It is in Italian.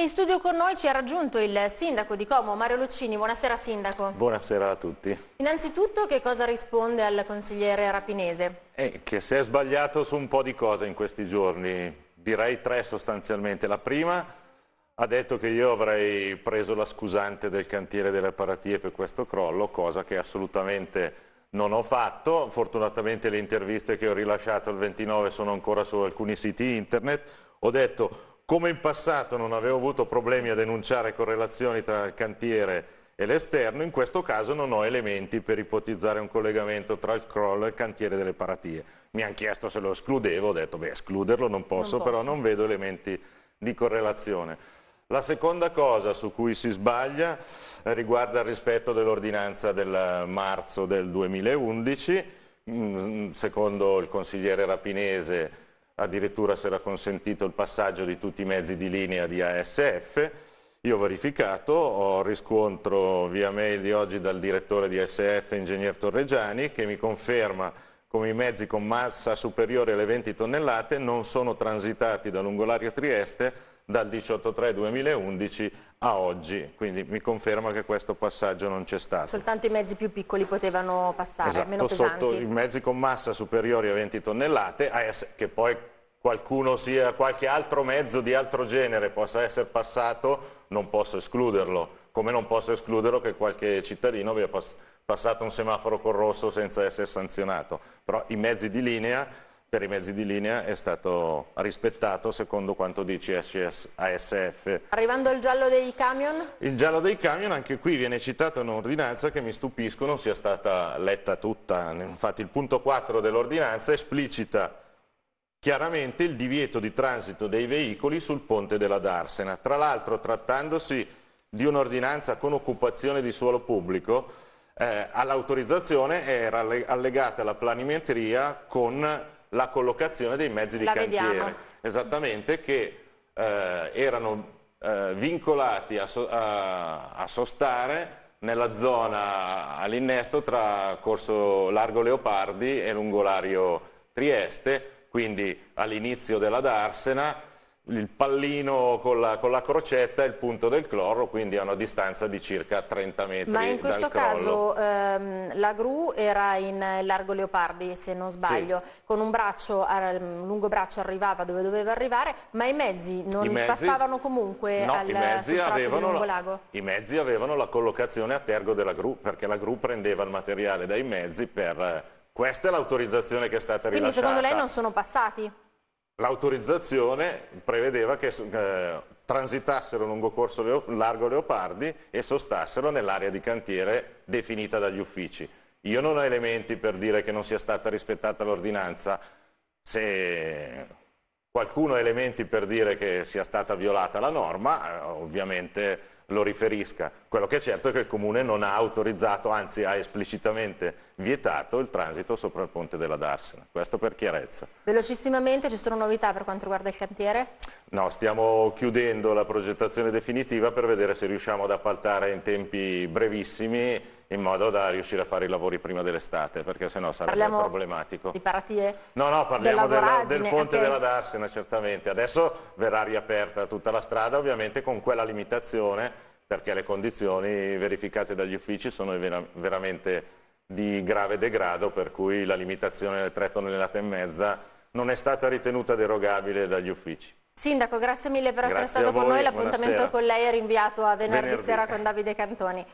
in studio con noi ci ha raggiunto il sindaco di Como, Mario Lucini. Buonasera sindaco. Buonasera a tutti. Innanzitutto che cosa risponde al consigliere Rapinese? Eh, che si è sbagliato su un po' di cose in questi giorni, direi tre sostanzialmente. La prima ha detto che io avrei preso la scusante del cantiere delle paratie per questo crollo, cosa che assolutamente non ho fatto, fortunatamente le interviste che ho rilasciato il 29 sono ancora su alcuni siti internet, ho detto come in passato non avevo avuto problemi a denunciare correlazioni tra il cantiere e l'esterno, in questo caso non ho elementi per ipotizzare un collegamento tra il crawl e il cantiere delle paratie. Mi hanno chiesto se lo escludevo, ho detto beh escluderlo non posso, non posso. però non vedo elementi di correlazione. La seconda cosa su cui si sbaglia eh, riguarda il rispetto dell'ordinanza del marzo del 2011, mm, mm, secondo il consigliere Rapinese addirittura si era consentito il passaggio di tutti i mezzi di linea di ASF. Io ho verificato, ho riscontro via mail di oggi dal direttore di ASF, ingegner Torreggiani, che mi conferma come i mezzi con massa superiore alle 20 tonnellate non sono transitati da Lungolario Trieste dal 18-3-2011 a oggi, quindi mi conferma che questo passaggio non c'è stato. Soltanto i mezzi più piccoli potevano passare, esatto, meno pesanti. Sotto i mezzi con massa superiori a 20 tonnellate, che poi qualcuno sia, qualche altro mezzo di altro genere possa essere passato, non posso escluderlo, come non posso escluderlo che qualche cittadino abbia pass passato un semaforo con rosso senza essere sanzionato, però i mezzi di linea per i mezzi di linea è stato rispettato secondo quanto dice ASF. Arrivando al giallo dei camion? Il giallo dei camion anche qui viene citata un'ordinanza che mi stupisco non sia stata letta tutta, infatti il punto 4 dell'ordinanza esplicita chiaramente il divieto di transito dei veicoli sul ponte della Darsena, tra l'altro trattandosi di un'ordinanza con occupazione di suolo pubblico eh, all'autorizzazione era allegata la planimetria con la collocazione dei mezzi di la cantiere, vediamo. esattamente che eh, erano eh, vincolati a, so, a, a, sostare nella zona all'innesto tra Corso Largo Leopardi e Lungolario Trieste, quindi all'inizio della Darsena, il pallino con la, con la crocetta e il punto del cloro, quindi a una distanza di circa 30 metri Ma in questo caso ehm, la gru era in largo Leopardi, se non sbaglio, sì. con un braccio, un lungo braccio arrivava dove doveva arrivare, ma i mezzi non I mezzi, passavano comunque no, al i mezzi avevano I mezzi avevano la collocazione a tergo della gru, perché la gru prendeva il materiale dai mezzi per... Eh, questa è l'autorizzazione che è stata rilasciata. Quindi secondo lei non sono passati? l'autorizzazione prevedeva che eh, transitassero lungo corso Leo, largo Leopardi e sostassero nell'area di cantiere definita dagli uffici. Io non ho elementi per dire che non sia stata rispettata l'ordinanza, se qualcuno ha elementi per dire che sia stata violata la norma, eh, ovviamente lo riferisca. Quello che è certo è che il Comune non ha autorizzato, anzi ha esplicitamente vietato il transito sopra il ponte della Darsena. Questo per chiarezza. Velocissimamente ci sono novità per quanto riguarda il cantiere? No, stiamo chiudendo la progettazione definitiva per vedere se riusciamo ad appaltare in tempi brevissimi in modo da riuscire a fare i lavori prima dell'estate, perché sennò sarebbe parliamo problematico. Di paratie? No, no, parliamo del, del ponte okay. della Darsena, certamente. Adesso verrà riaperta tutta la strada, ovviamente con quella limitazione, perché le condizioni verificate dagli uffici sono vera veramente di grave degrado, per cui la limitazione delle tre tonnellate e mezza non è stata ritenuta derogabile dagli uffici. Sindaco, grazie mille per grazie essere stato voi, con noi, l'appuntamento con lei è rinviato a venerdì, venerdì. sera con Davide Cantoni.